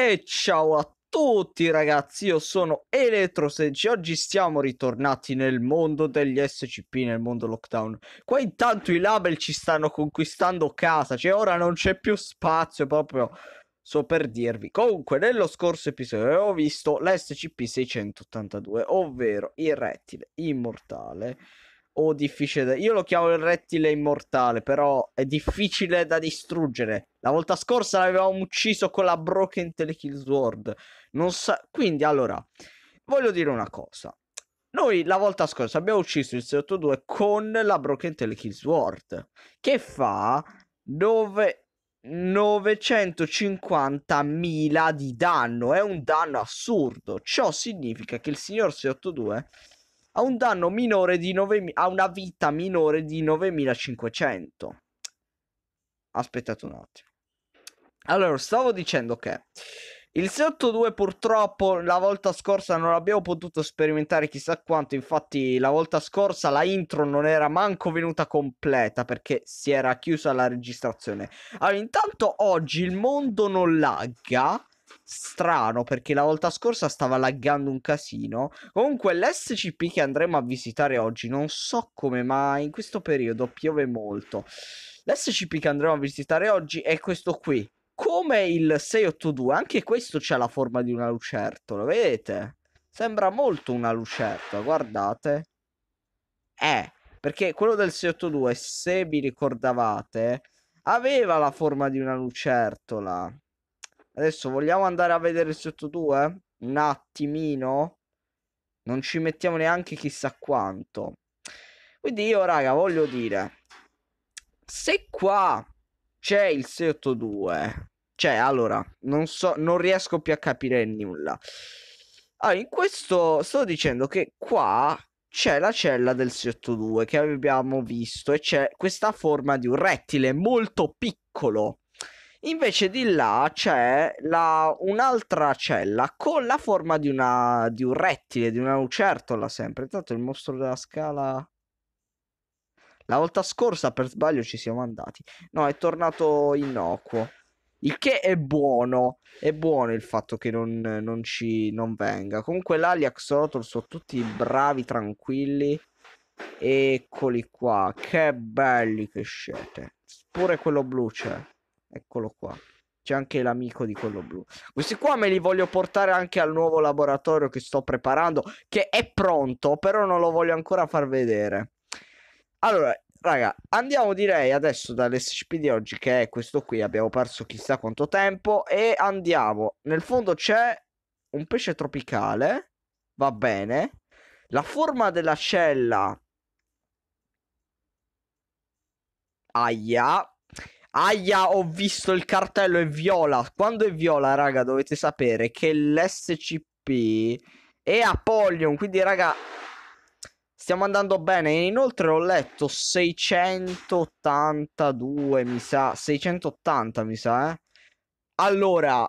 E ciao a tutti ragazzi, io sono Electrosage oggi siamo ritornati nel mondo degli SCP, nel mondo lockdown. Qua intanto i label ci stanno conquistando casa, cioè ora non c'è più spazio proprio, so per dirvi. Comunque, nello scorso episodio ho visto l'SCP-682, ovvero il rettile immortale o difficile da... Io lo chiamo il rettile immortale, però è difficile da distruggere. La volta scorsa l'avevamo ucciso con la Broken Telekill Sword. Non sa... Quindi, allora, voglio dire una cosa. Noi la volta scorsa abbiamo ucciso il 682 con la Broken Telekill Sword, che fa 9... 950.000 di danno. È un danno assurdo. Ciò significa che il signor 682 a un danno minore di 9.000, a una vita minore di 9500. Aspettate un attimo. Allora, stavo dicendo che il 7.2 purtroppo la volta scorsa non abbiamo potuto sperimentare chissà quanto, infatti la volta scorsa la intro non era manco venuta completa perché si era chiusa la registrazione. Allora intanto oggi il mondo non lagga, strano perché la volta scorsa stava laggando un casino. Comunque l'SCP che andremo a visitare oggi, non so come, ma in questo periodo piove molto. L'SCP che andremo a visitare oggi è questo qui. Come il 682, anche questo c'ha la forma di una lucertola, vedete? Sembra molto una lucertola, guardate. Eh, perché quello del 682, se vi ricordavate, aveva la forma di una lucertola. Adesso vogliamo andare a vedere sotto 2? Eh? Un attimino. Non ci mettiamo neanche chissà quanto. Quindi io, raga, voglio dire. Se qua c'è il sotto eh, Cioè, allora, non so, non riesco più a capire nulla. Allora, ah, in questo sto dicendo che qua c'è la cella del co che abbiamo visto e c'è questa forma di un rettile molto piccolo. Invece di là c'è la, un'altra cella con la forma di, una, di un rettile, di una lucertola sempre. Intanto il mostro della scala... La volta scorsa per sbaglio ci siamo andati. No, è tornato innocuo. Il che è buono. È buono il fatto che non, non ci non venga. Comunque là gli Axolotl sono tutti bravi, tranquilli. Eccoli qua. Che belli che siete. Pure quello blu c'è. Eccolo qua. C'è anche l'amico di quello blu. Questi qua me li voglio portare anche al nuovo laboratorio che sto preparando, che è pronto, però non lo voglio ancora far vedere. Allora, raga, andiamo direi adesso dall'SCP di oggi, che è questo qui, abbiamo perso chissà quanto tempo, e andiamo. Nel fondo c'è un pesce tropicale, va bene. La forma della cella... Aia, Aia, ho visto il cartello, è viola. Quando è viola, raga, dovete sapere che l'SCP è Apollyon. Quindi, raga, stiamo andando bene. Inoltre ho letto 682, mi sa. 680, mi sa, eh. Allora,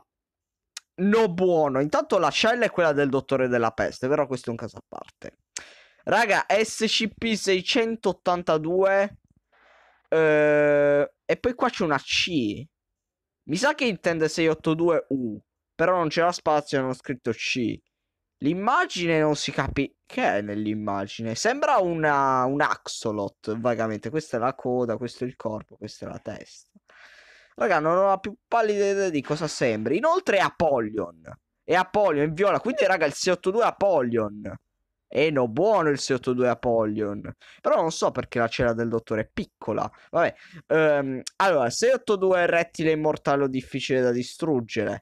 no buono. Intanto la cella è quella del dottore della peste, però questo è un caso a parte. Raga, SCP-682... Eh... E poi qua c'è una C. Mi sa che intende 682U. Però non c'era spazio e non ho scritto C. L'immagine non si capisce. Che è nell'immagine? Sembra una, un axolot, vagamente. Questa è la coda, questo è il corpo, questa è la testa. Raga, non ho la più pallida idea di cosa sembri. Inoltre è Apollyon. È Apollyon, è viola. Quindi, raga, il 682 è Apollyon. E no, buono il 682 Apollyon. Però non so perché la cera del dottore è piccola. Vabbè. Um, allora, 682 rettile immortale o difficile da distruggere.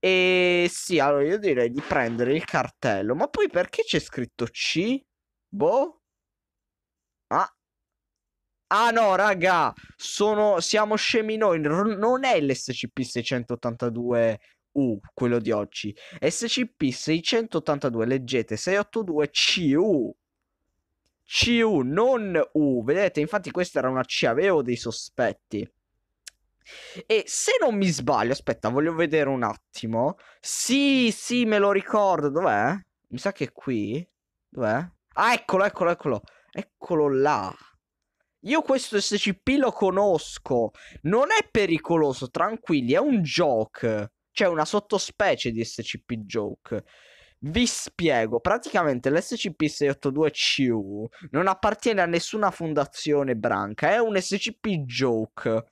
E sì, allora io direi di prendere il cartello. Ma poi perché c'è scritto C? Boh. Ah. Ah no, raga, sono... siamo scemi noi. non è l'SCP 682 U, quello di oggi, SCP-682, leggete 682CU. CU, non U, vedete, infatti questa era una C, avevo dei sospetti. E se non mi sbaglio, aspetta, voglio vedere un attimo. Sì, sì, me lo ricordo, dov'è? Mi sa che è qui. Dov'è? Ah, eccolo, eccolo, eccolo. Eccolo là. Io questo SCP lo conosco. Non è pericoloso, tranquilli, è un joke c'è una sottospecie di SCP Joke. Vi spiego, praticamente l'SCP-682-CU non appartiene a nessuna fondazione branca, è un SCP Joke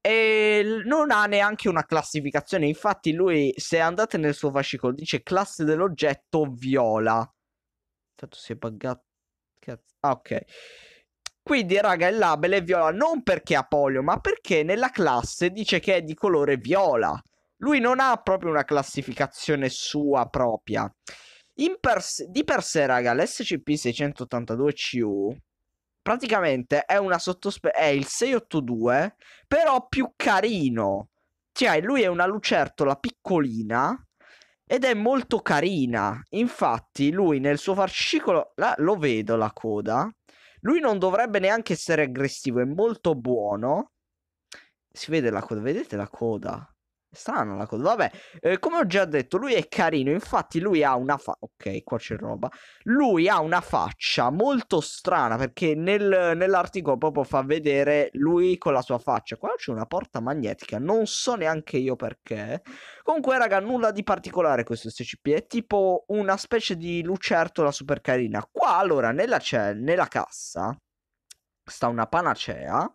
e non ha neanche una classificazione. Infatti, lui, se andate nel suo fascicolo, dice classe dell'oggetto viola. Tanto si è buggato. Cazzo. Ah, ok. Quindi, raga, il label è viola non perché ha polio, ma perché nella classe dice che è di colore viola. Lui non ha proprio una classificazione sua propria. Per sé, di per sé, raga, l'SCP-682CU praticamente è una sottospecie, è il 682, però più carino. Cioè, lui è una lucertola piccolina ed è molto carina. Infatti, lui nel suo fascicolo, la, lo vedo la coda, lui non dovrebbe neanche essere aggressivo, è molto buono. Si vede la coda, vedete la coda? Strana la cosa, vabbè. Eh, come ho già detto, lui è carino. Infatti, lui ha una faccia. Ok, qua c'è roba. Lui ha una faccia molto strana. Perché nel, nell'articolo proprio fa vedere lui con la sua faccia. Qua c'è una porta magnetica. Non so neanche io perché. Comunque, raga, nulla di particolare questo SCP. È tipo una specie di lucertola super carina. Qua, allora, nella, ce- nella cassa sta una panacea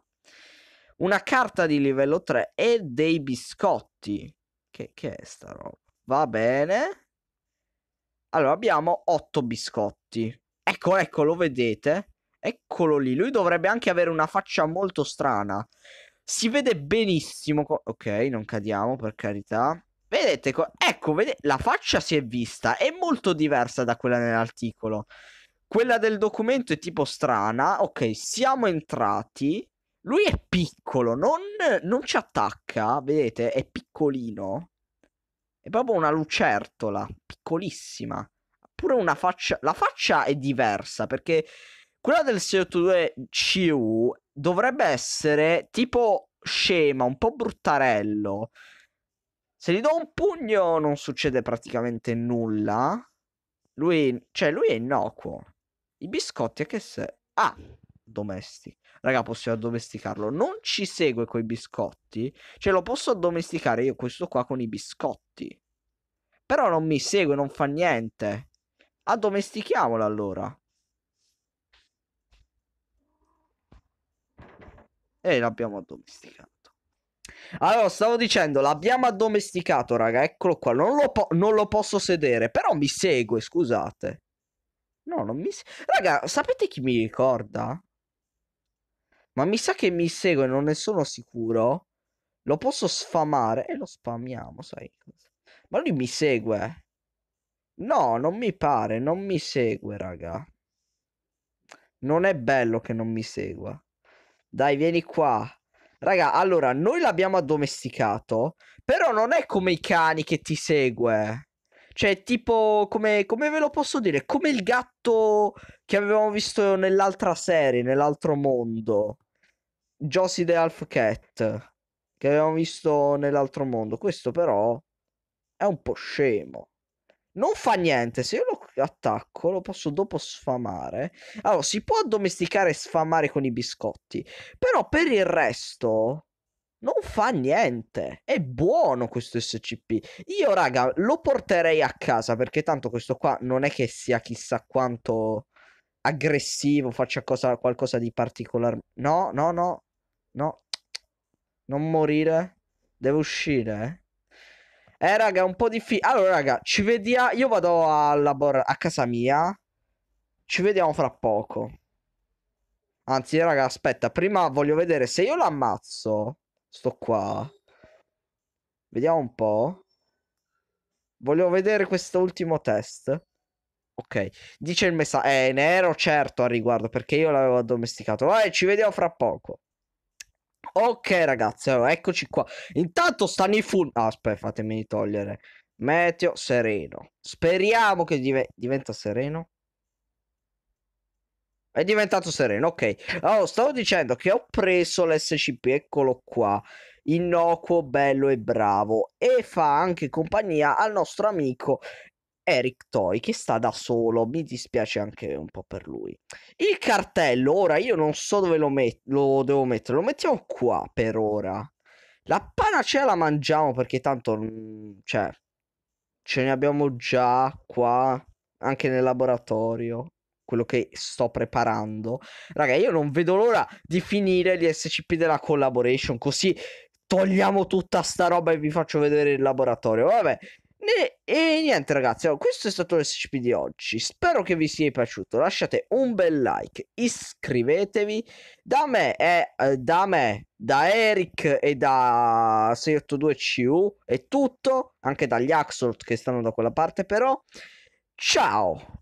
una carta di livello 3 e dei biscotti tutti. Che, che è sta roba? Va bene. Allora, abbiamo 8 biscotti. Ecco, ecco, lo vedete? Eccolo lì. Lui dovrebbe anche avere una faccia molto strana. Si vede benissimo. ok, non cadiamo, per carità. Vedete, ecco, vede- la faccia si è vista. È molto diversa da quella nell'articolo. Quella del documento è tipo strana. Ok, siamo entrati. Lui è piccolo, non, non ci attacca, vedete, è piccolino. È proprio una lucertola, piccolissima. Pure una faccia... La faccia è diversa, perché quella del 682CU dovrebbe essere tipo scema, un po' bruttarello. Se gli do un pugno non succede praticamente nulla. Lui, cioè, lui è innocuo. I biscotti a che se... Ah, domestic raga, possiamo addomesticarlo. Non ci segue coi biscotti, cioè lo posso addomesticare io questo qua con i biscotti. Però non mi segue, non fa niente. Addomestichiamolo allora. E l'abbiamo addomesticato. Allora, stavo dicendo, l'abbiamo addomesticato, raga, eccolo qua. Non lo, po- non lo posso sedere, però mi segue, scusate. No, non mi... Raga, sapete chi mi ricorda? Ma mi sa che mi segue, non ne sono sicuro. Lo posso sfamare e lo spammiamo, sai. Ma lui mi segue. No, non mi pare, non mi segue, raga. Non è bello che non mi segua. Dai, vieni qua. Raga, allora, noi l'abbiamo addomesticato, però non è come i cani che ti segue. Cioè, tipo, come, come ve lo posso dire? Come il gatto che avevamo visto nell'altra serie, nell'altro mondo. Josie the Half Cat che avevamo visto nell'altro mondo. Questo però è un po' scemo. Non fa niente, se io lo attacco lo posso dopo sfamare. Allora, si può addomesticare e sfamare con i biscotti, però per il resto non fa niente. È buono questo SCP. Io, raga, lo porterei a casa perché tanto questo qua non è che sia chissà quanto aggressivo, faccia cosa, qualcosa di particolare. No, no, no, No. Non morire. Devo uscire, eh. eh. raga, è un po' difficile. Allora, raga, ci vediamo. Io vado a lavorare a casa mia. Ci vediamo fra poco. Anzi, raga, aspetta. Prima voglio vedere se io l'ammazzo. Sto qua. Vediamo un po'. Voglio vedere questo ultimo test. Ok. Dice il messaggio. Eh, ne ero certo a riguardo perché io l'avevo addomesticato. Vai, ci vediamo fra poco. Ok ragazzi, eccoci qua. Intanto stanno i fun... Ah, aspetta, fatemi togliere. Meteo sereno. Speriamo che div diventa sereno. È diventato sereno, ok. Allora, stavo dicendo che ho preso l'SCP, eccolo qua. Innocuo, bello e bravo. E fa anche compagnia al nostro amico Eric Toy che sta da solo, mi dispiace anche un po' per lui. Il cartello, ora io non so dove lo, met- lo devo mettere, lo mettiamo qua per ora. La panacea la mangiamo perché tanto, mm, cioè, ce ne abbiamo già qua, anche nel laboratorio quello che sto preparando. Raga, io non vedo l'ora di finire gli SCP della collaboration, così togliamo tutta sta roba e vi faccio vedere il laboratorio. Vabbè, e, niente ragazzi, questo è stato l'SCP di oggi, spero che vi sia piaciuto, lasciate un bel like, iscrivetevi, da me, è, eh, da, me da Eric e da 682CU è tutto, anche dagli Axolot che stanno da quella parte però, ciao!